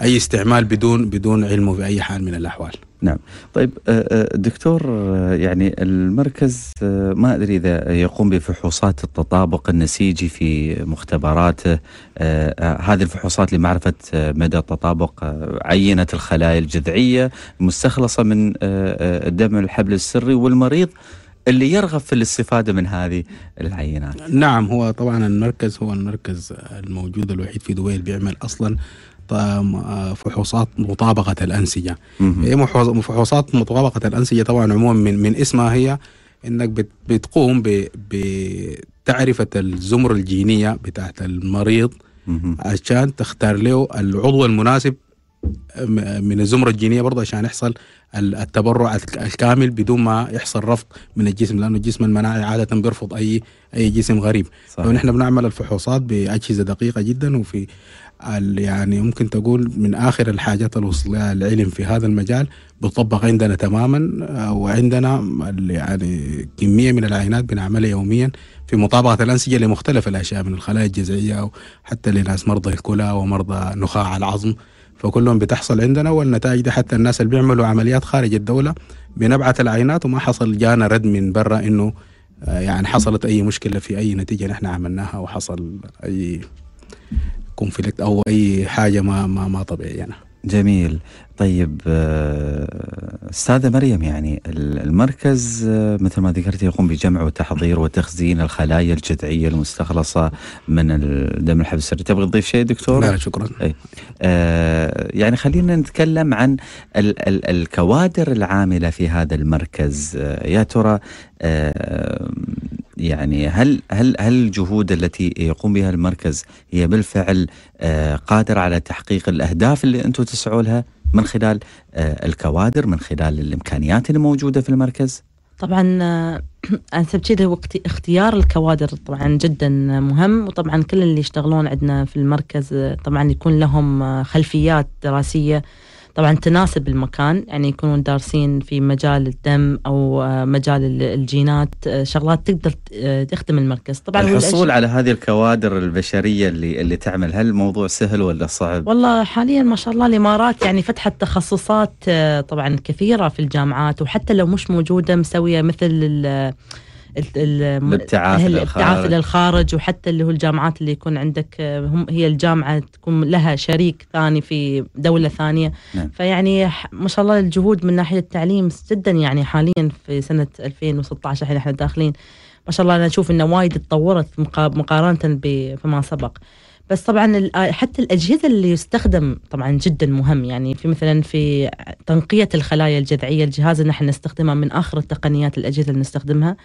أي استعمال بدون بدون علمه في أي حال من الأحوال نعم طيب آه، آه، دكتور آه، يعني المركز ما أدري إذا يقوم بفحوصات التطابق النسيجي في مختبراته هذه الفحوصات لمعرفة مدى تطابق عينة الخلايا الجذعية المستخلصة من دم الحبل السري والمريض اللي يرغب في الاستفادة من هذه العينات نعم هو طبعا المركز هو المركز الموجود الوحيد في دبي اللي بيعمل أصلا آه، فحوصات مطابقه الانسجه هي إيه، فحوصات مطابقه الانسجه طبعا عموما من من اسمها هي انك بتقوم بتعرفه الزمر الجينيه بتاعت المريض عشان تختار له العضو المناسب من الزمرة الجينية برضه عشان يحصل التبرع الكامل بدون ما يحصل رفض من الجسم لأنه الجسم المناعي عادة بيرفض أي أي جسم غريب صحيح. فنحن بنعمل الفحوصات بأجهزة دقيقة جدا وفي يعني ممكن تقول من اخر الحاجات الوصل العلم في هذا المجال بيطبق عندنا تماما آه، وعندنا يعني كميه من العينات بنعملها يوميا في مطابقه الانسجه لمختلف الاشياء من الخلايا الجذعيه او حتى لناس مرضى الكلى ومرضى نخاع العظم فكلهم بتحصل عندنا والنتائج دي حتى الناس اللي بيعملوا عمليات خارج الدوله بنبعث العينات وما حصل جانا رد من برا انه آه، يعني حصلت اي مشكله في اي نتيجه نحن عملناها وحصل اي كونفليكت او اي حاجه ما ما, ما طبيعيه يعني. جميل طيب آه، استاذه مريم يعني المركز آه، مثل ما ذكرت يقوم بجمع وتحضير وتخزين الخلايا الجذعيه المستخلصه من الدم الحبس السري تبغى تضيف شيء دكتور لا شكرا أي. آه يعني خلينا نتكلم عن ال ال الكوادر العامله في هذا المركز آه يا ترى آه يعني هل هل هل الجهود التي يقوم بها المركز هي بالفعل آه، قادره على تحقيق الاهداف اللي انتم تسعوا لها من خلال آه، الكوادر من خلال الامكانيات الموجوده في المركز؟ طبعا آه، <clears throat> انا تبتدي وقت اختيار الكوادر طبعا جدا مهم وطبعا كل اللي يشتغلون عندنا في المركز طبعا يكون لهم خلفيات دراسيه طبعا تناسب المكان يعني يكونون دارسين في مجال الدم او آه، مجال الجينات آه، شغلات تقدر آه، تخدم المركز طبعا الحصول على هذه الكوادر البشريه اللي اللي تعمل هل الموضوع سهل ولا صعب والله حاليا ما شاء الله الامارات يعني فتحت تخصصات طبعا كثيره في الجامعات وحتى لو مش موجوده مسويه مثل الابتعاث الابتعاث الى الخارج وحتى اللي هو الجامعات اللي يكون عندك هم هي الجامعه تكون لها شريك ثاني في دوله ثانيه نعم. فيعني ما شاء الله الجهود من ناحيه التعليم جدا يعني حاليا في سنه 2016 الحين احنا داخلين ما شاء الله انا اشوف انه وايد تطورت مقارنه بما سبق بس طبعا آه، حتى الاجهزه اللي يستخدم طبعا جدا مهم يعني في مثلا في تنقيه الخلايا الجذعيه الجهاز اللي نحن نستخدمه من اخر التقنيات الاجهزه اللي نستخدمها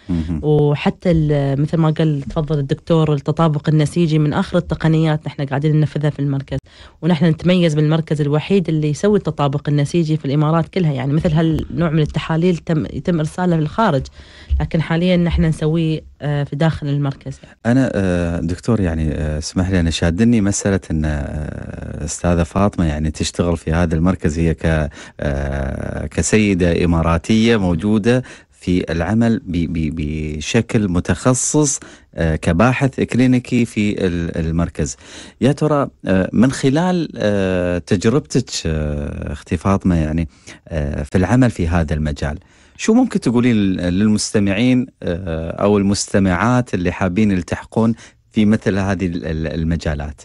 وحتى مثل ما قال تفضل الدكتور التطابق النسيجي من اخر التقنيات نحن قاعدين ننفذها في المركز ونحن نتميز بالمركز الوحيد اللي يسوي التطابق النسيجي في الامارات كلها يعني مثل هالنوع من التحاليل تم يتم ارساله للخارج لكن حاليا نحن نسويه آه، في داخل المركز انا آه، دكتور يعني آه، اسمح لي انا شادني مساله ان استاذه فاطمه يعني تشتغل في هذا المركز هي ك كسيده اماراتيه موجوده في العمل بشكل متخصص كباحث كلينيكي في المركز يا ترى من خلال تجربتك اختي فاطمه يعني في العمل في هذا المجال شو ممكن تقولين للمستمعين آه، او المستمعات اللي حابين يلتحقون في مثل هذه المجالات؟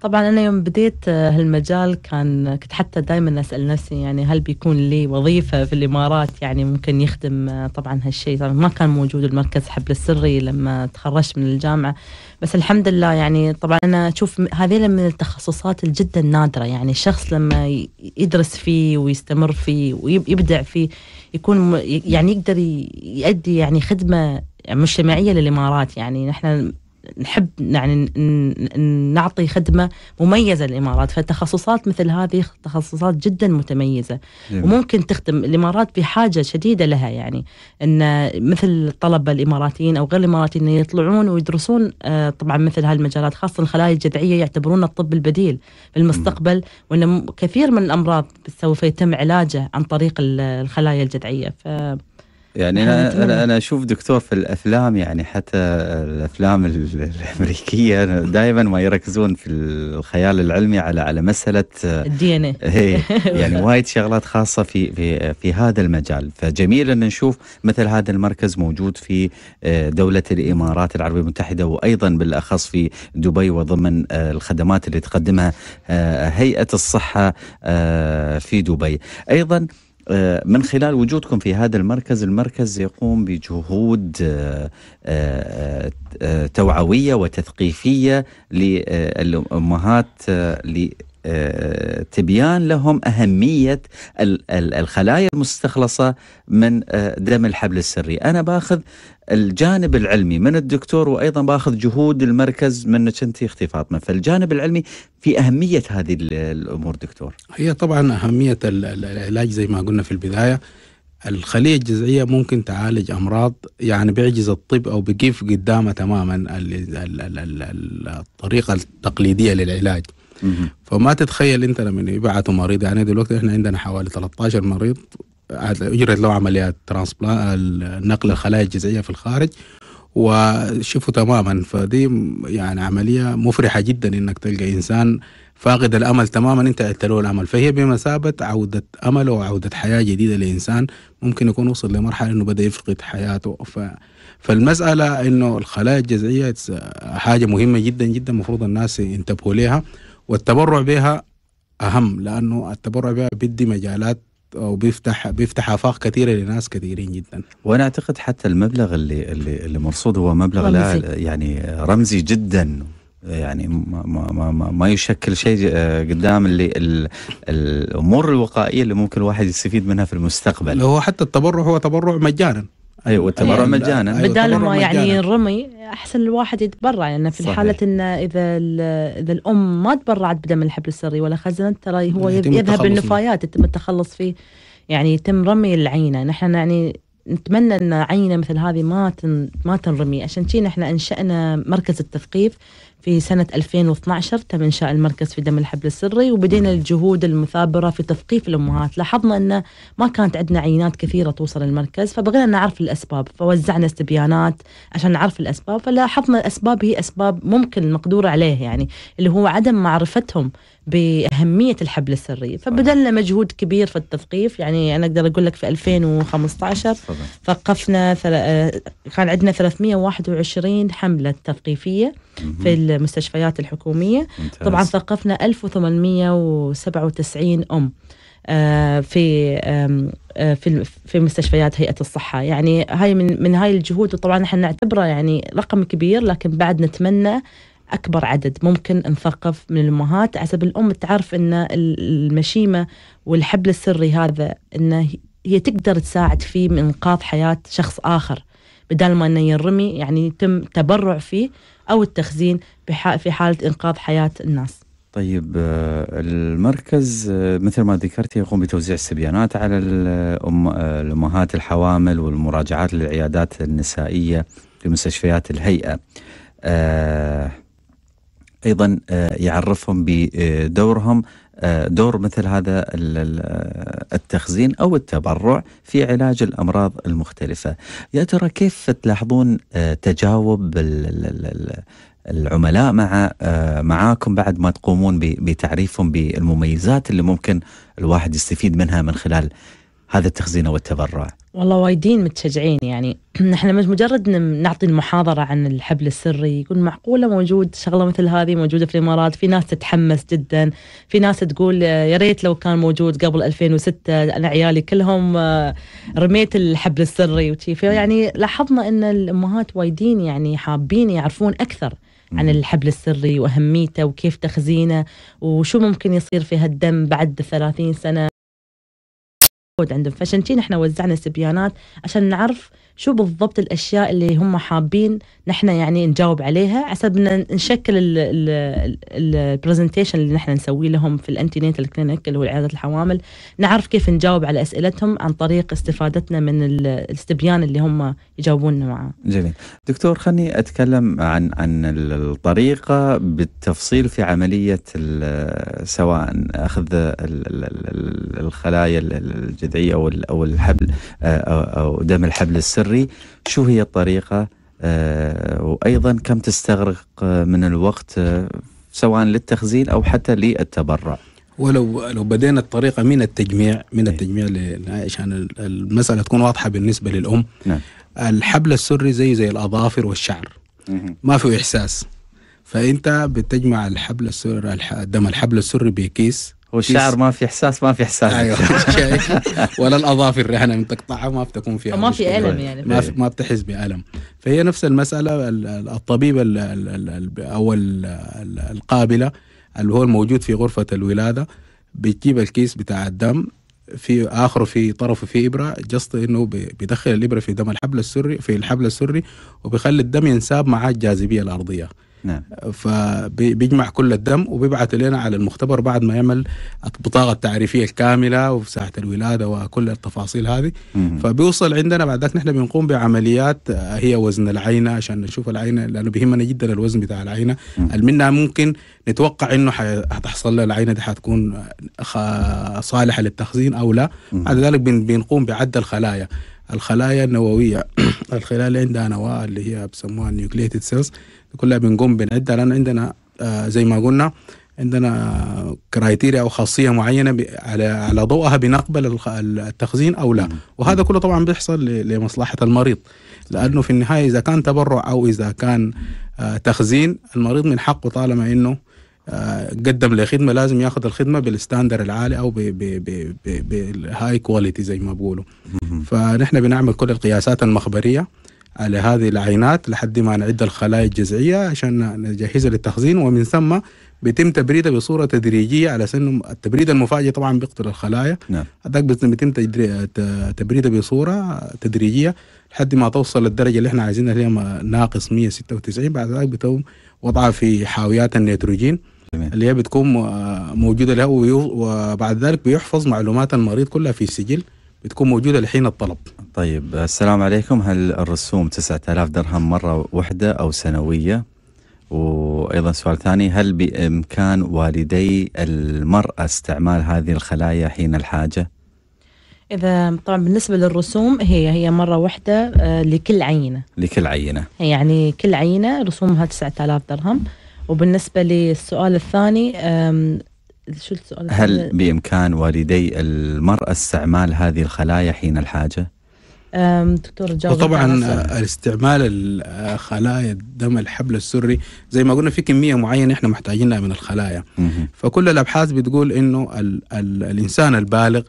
طبعا انا يوم بديت آه، هالمجال كان كنت حتى دائما اسال نفسي يعني هل بيكون لي وظيفه في الامارات يعني ممكن يخدم آه، طبعا هالشيء طبعا ما كان موجود المركز حبل السري لما تخرجت من الجامعه بس الحمد لله يعني طبعا انا اشوف هذه من التخصصات الجدا نادره يعني الشخص لما يدرس فيه ويستمر فيه ويبدع فيه يكون يعني يقدر يؤدي يعني خدمه مجتمعيه للامارات يعني نحن نحب يعني نعطي خدمه مميزه للامارات فالتخصصات مثل هذه تخصصات جدا متميزه جميل. وممكن تخدم الامارات بحاجه شديده لها يعني ان مثل الطلبه الاماراتيين او غير الاماراتيين يطلعون ويدرسون آه، طبعا مثل هالمجالات خاصه الخلايا الجذعيه يعتبرون الطب البديل في المستقبل وان كثير من الامراض سوف يتم علاجه عن طريق الخلايا الجذعيه ف يعني انا انا انا اشوف دكتور في الافلام يعني حتى الافلام الامريكيه دائما ما يركزون في الخيال العلمي على على مساله الدي ان اي آه، يعني <laughs> وايد شغلات خاصه في في في هذا المجال فجميل ان نشوف مثل هذا المركز موجود في آه، دوله الامارات العربيه المتحده وايضا بالاخص في دبي وضمن آه، الخدمات اللي تقدمها هيئه الصحه في دبي ايضا آه، من خلال وجودكم في هذا المركز المركز يقوم بجهود آه، آه، توعوية وتثقيفية للأمهات تبيان لهم أهمية الخلايا المستخلصة من دم الحبل السري أنا باخذ الجانب العلمي من الدكتور وايضا باخذ جهود المركز منك انت اختي فاطمه فالجانب العلمي في اهميه هذه الامور دكتور هي طبعا اهميه العلاج زي ما قلنا في البدايه الخلية الجذعية ممكن تعالج أمراض يعني بيعجز الطب أو بيقف قدامه تماما الطريقة التقليدية للعلاج فما تتخيل أنت لما يبعثوا مريض يعني دلوقتي إحنا عندنا حوالي 13 مريض اجرت له عمليات ترانسبلان نقل الخلايا الجذعيه في الخارج وشفوا تماما فدي يعني عمليه مفرحه جدا انك تلقى انسان فاقد الامل تماما انت قلت له الامل فهي بمثابه عوده امل وعوده حياه جديده لانسان ممكن يكون وصل لمرحله انه بدا يفقد حياته ف... فالمساله انه الخلايا الجذعيه حاجه مهمه جدا جدا المفروض الناس ينتبهوا ليها والتبرع بها اهم لانه التبرع بها بدي مجالات او بيفتح بيفتح افاق كثيره لناس كثيرين جدا وانا اعتقد حتى المبلغ اللي اللي, اللي مرصود هو مبلغ لا يعني رمزي جدا يعني ما, ما, ما, ما يشكل شيء آه، قدام اللي ال الامور الوقائيه اللي ممكن الواحد يستفيد منها في المستقبل. هو حتى التبرع هو تبرع مجانا. ايوه والتبرع أيوة، أيوة، أيوة، يعني مجانا أيوة بدال ما يعني رمي احسن الواحد يتبرع لان يعني في صحيح. حاله ان اذا اذا الام ما تبرعت بدم الحبل السري ولا خزنت ترى هو يعني يذهب النفايات يتم التخلص فيه يعني يتم رمي العينه نحن يعني نتمنى ان عينه مثل هذه ما تن ما تنرمي عشان كذي نحن انشانا مركز التثقيف في سنة 2012 تم إنشاء المركز في دم الحبل السري وبدينا الجهود المثابرة في تثقيف الأمهات لاحظنا أن ما كانت عندنا عينات كثيرة توصل المركز فبغينا نعرف الأسباب فوزعنا استبيانات عشان نعرف الأسباب فلاحظنا الأسباب هي أسباب ممكن مقدورة عليه يعني اللي هو عدم معرفتهم باهميه الحبل السري فبذلنا مجهود كبير في التثقيف يعني انا اقدر اقول لك في 2015 ثقفنا آه، كان عندنا 321 حمله تثقيفيه في المستشفيات الحكوميه ممتاز. طبعا ثقفنا 1897 ام آه، في آه، في في مستشفيات هيئه الصحه يعني هاي من من هاي الجهود وطبعا احنا نعتبره يعني رقم كبير لكن بعد نتمنى اكبر عدد ممكن نثقف من الامهات حسب الام تعرف ان المشيمه والحبل السري هذا انه هي تقدر تساعد فيه من انقاذ حياه شخص اخر بدل ما انه ينرمي يعني يتم تبرع فيه او التخزين في حاله انقاذ حياه الناس. طيب آه، المركز آه، مثل ما ذكرت يقوم بتوزيع السبيانات على الأم آه، الامهات الحوامل والمراجعات للعيادات النسائيه في مستشفيات الهيئه. ايضا آه، يعرفهم بدورهم آه، دور مثل هذا آه، التخزين او التبرع في علاج الامراض المختلفه. يا ترى كيف تلاحظون تجاوب العملاء مع معاكم بعد ما تقومون بتعريفهم بالمميزات اللي ممكن الواحد يستفيد منها من خلال هذا التخزين والتبرع؟ والله وايدين متشجعين يعني <clears throat> نحن مش مجرد نعطي المحاضرة عن الحبل السري يقول معقولة موجود شغلة مثل هذه موجودة في الإمارات في ناس تتحمس جدا في ناس تقول يا ريت لو كان موجود قبل 2006 أنا عيالي كلهم آه، رميت الحبل السري وشي يعني لاحظنا أن الأمهات وايدين يعني حابين يعرفون أكثر عن الحبل السري وأهميته وكيف تخزينه وشو ممكن يصير في هالدم بعد 30 سنة عندهم فعشان كذي وزعنا استبيانات عشان نعرف شو بالضبط الاشياء اللي هم حابين نحن يعني نجاوب عليها عسى بدنا نشكل البرزنتيشن اللي نحن نسويه لهم في الانتينيتال كلينك اللي هو عياده الحوامل نعرف كيف نجاوب على اسئلتهم عن طريق استفادتنا من الاستبيان اللي هم يجاوبوننا معه. جميل. دكتور خلني اتكلم عن عن الطريقه بالتفصيل في عمليه سواء اخذ الخلايا الجذعيه او او الحبل او دم الحبل السري البري شو هي الطريقة آه، وأيضا كم تستغرق آه، من الوقت آه، سواء للتخزين أو حتى للتبرع ولو لو بدينا الطريقه من التجميع من إيه. التجميع عشان المساله تكون واضحه بالنسبه للام نعم. الحبل السري زي زي الاظافر والشعر ما فيه احساس فانت بتجمع الحبل السري الدم الحبل السري بكيس والشعر ما في احساس ما في احساس ايوه <laughs> ولا الاظافر احنا تقطعها ما بتكون فيها ما في الم يعني ما في ما بتحس بالم فهي نفس المساله الطبيب او القابله اللي هو الموجود في غرفه الولاده بتجيب الكيس بتاع الدم في اخره في طرفه في ابره جست انه بيدخل الابره في دم الحبل السري في الحبل السري وبيخلي الدم ينساب معاه الجاذبيه الارضيه نعم فبيجمع كل الدم وبيبعث لنا على المختبر بعد ما يعمل البطاقه التعريفيه الكامله وفي ساعه الولاده وكل التفاصيل هذه مم. فبيوصل عندنا بعد ذلك نحن بنقوم بعمليات آه، هي وزن العينه عشان نشوف العينه لانه بيهمنا جدا الوزن بتاع العينه منها ممكن نتوقع انه حتحصل لها العينه دي حتكون آه، صالحه للتخزين او لا بعد ذلك بنقوم بعد الخلايا الخلايا النوويه <clears throat> الخلايا اللي عندها نواه اللي هي بسموها النيوكليتد سيلز كلها بنقوم بنعدها لان عندنا آه، زي ما قلنا عندنا كرايتيريا او خاصيه معينه على على ضوءها بنقبل التخزين او لا وهذا كله طبعا بيحصل لمصلحه المريض لانه في النهايه اذا كان تبرع او اذا كان آه، تخزين المريض من حقه طالما انه آه، قدم لخدمه لازم ياخذ الخدمه بالستاندر العالي او بالهاي كواليتي زي ما بيقولوا فنحن بنعمل كل القياسات المخبريه على هذه العينات لحد ما نعد الخلايا الجذعية عشان نجهزها للتخزين ومن ثم بيتم تبريدها بصورة تدريجية على سن التبريد المفاجئ طبعا بيقتل الخلايا نعم هذاك بيتم تبريدها بصورة تدريجية لحد ما توصل للدرجة اللي احنا عايزينها اللي هي ناقص 196 بعد ذلك بتقوم وضعها في حاويات النيتروجين جميل. اللي هي بتكون آه، موجودة لها وبعد ذلك بيحفظ معلومات المريض كلها في سجل بتكون موجوده لحين الطلب. طيب السلام عليكم هل الرسوم 9000 درهم مره واحده او سنويه؟ وايضا سؤال ثاني هل بامكان والدي المراه استعمال هذه الخلايا حين الحاجه؟ إذا طبعا بالنسبة للرسوم هي هي مرة واحدة آه، لكل عينة لكل عينة يعني كل عينة رسومها 9000 درهم وبالنسبة للسؤال الثاني شو السؤال هل بإمكان والدي المرأة استعمال هذه الخلايا حين الحاجة؟ دكتور وطبعا آه، استعمال آه، خلايا الدم الحبل السري زي ما قلنا في كميه معينه احنا محتاجينها من الخلايا فكل الابحاث بتقول انه الـ الـ الانسان البالغ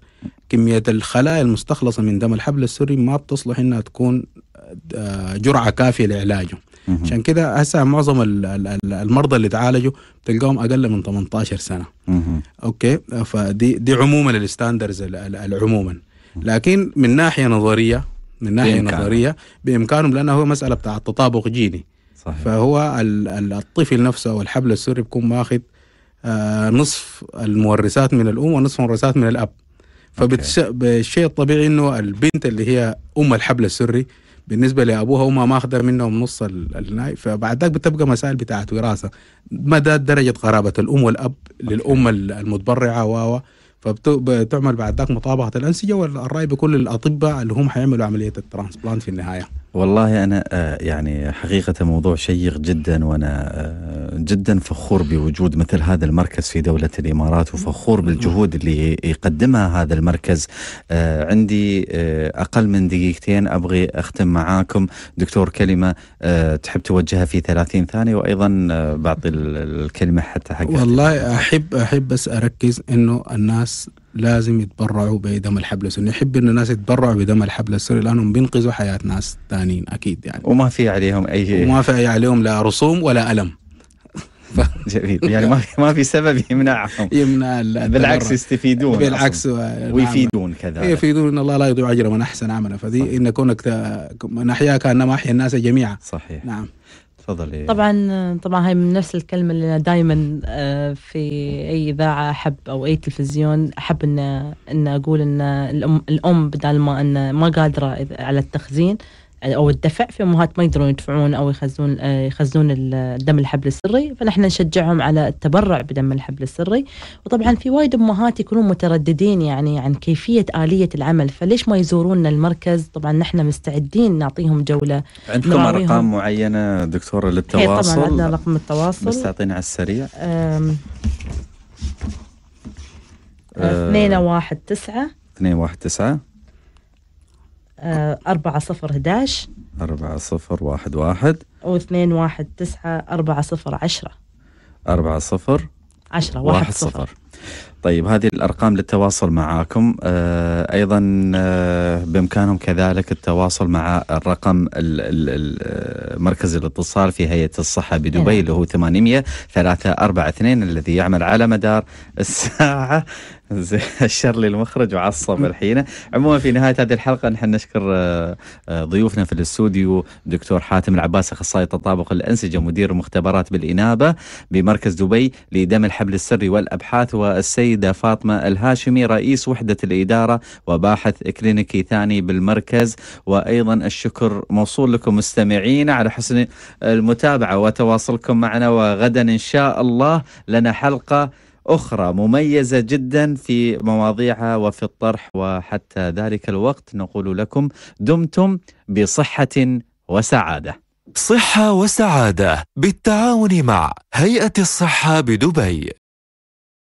كميه الخلايا المستخلصه من دم الحبل السري ما بتصلح انها تكون آه، جرعه كافيه لعلاجه عشان كده هسه معظم المرضى اللي تعالجوا بتلقاهم اقل من 18 سنه اوكي فدي دي عموما الستاندرز عموما لكن من ناحيه نظريه من ناحيه بإمكانه. نظريه بامكانهم لانه هو مساله بتاع تطابق جيني صحيح. فهو الطفل نفسه او الحبل السري بيكون ماخذ آه، نصف المورثات من الام ونصف المورثات من الاب فبالشيء الطبيعي انه البنت اللي هي ام الحبل السري بالنسبه لابوها وما ماخذه منهم نص الناي فبعد ذاك بتبقى مسائل بتاعت وراثه مدى درجه قرابه الام والاب للام المتبرعه و فبتعمل بعد ذاك مطابقه الانسجه والراي بكل الاطباء اللي هم حيعملوا عمليه الترانسبلانت في النهايه والله أنا آه، يعني حقيقة موضوع شيق جدا وأنا آه، جدا فخور بوجود مثل هذا المركز في دولة الإمارات وفخور بالجهود اللي يقدمها هذا المركز آه، عندي أقل من دقيقتين أبغي أختم معاكم دكتور كلمة تحب توجهها في 30 ثانية وأيضا بعطي الكلمة حتى حق والله أحب أحب بس أركز أنه الناس لازم يتبرعوا بدم الحبل السري نحب ان الناس يتبرعوا بدم الحبل السري لانهم بينقذوا حياه ناس ثانيين اكيد يعني وما في عليهم اي شيء وما في عليهم لا رسوم ولا الم ف... <laughs> جميل يعني ما في ما في سبب يمنعهم يمنع بالعكس يستفيدون بالعكس نعم. ويفيدون كذا يفيدون ان الله لا يضيع اجر من احسن عملا فدي صحيح. ان كونك من احياك انما احيا الناس جميعا صحيح نعم تفضلي إيه. طبعا طبعا هاي من نفس الكلمه اللي انا دائما آه، في اي اذاعه احب او اي تلفزيون احب ان ان اقول ان الام الام بدل ما ان ما قادره على التخزين او الدفع في امهات ما يقدرون يدفعون او يخزنون آه، يخزنون الدم الحبل السري فنحن نشجعهم على التبرع بدم الحبل السري وطبعا في وايد امهات يكونون مترددين يعني عن كيفيه اليه العمل فليش ما يزورون المركز طبعا نحن مستعدين نعطيهم جوله عندكم ارقام معينه دكتوره للتواصل إيه، طبعا عندنا رقم التواصل بس تعطينا على السريع 219 219 آه، آه، أربعة صفر هداش أربعة صفر واحد واحد واثنين واحد تسعة أربعة صفر عشرة أربعة صفر عشرة واحد, واحد صفر, صفر. طيب هذه الأرقام للتواصل معاكم آه أيضا آه بإمكانهم كذلك التواصل مع الرقم آه، مركز الاتصال في هيئة الصحة بدبي نعم. اللي هو 800 342 الذي يعمل على مدار الساعة <laughs> الشر للمخرج وعصب الحين عموما في نهاية هذه الحلقة نحن نشكر آه، آه، ضيوفنا في الاستوديو دكتور حاتم العباس أخصائي تطابق الأنسجة مدير مختبرات بالإنابة بمركز دبي لدم الحبل السري والأبحاث و والسيدة فاطمة الهاشمي رئيس وحدة الإدارة وباحث كلينيكي ثاني بالمركز وأيضا الشكر موصول لكم مستمعين على حسن المتابعة وتواصلكم معنا وغدا إن شاء الله لنا حلقة أخرى مميزة جدا في مواضيعها وفي الطرح وحتى ذلك الوقت نقول لكم دمتم بصحة وسعادة صحة وسعادة بالتعاون مع هيئة الصحة بدبي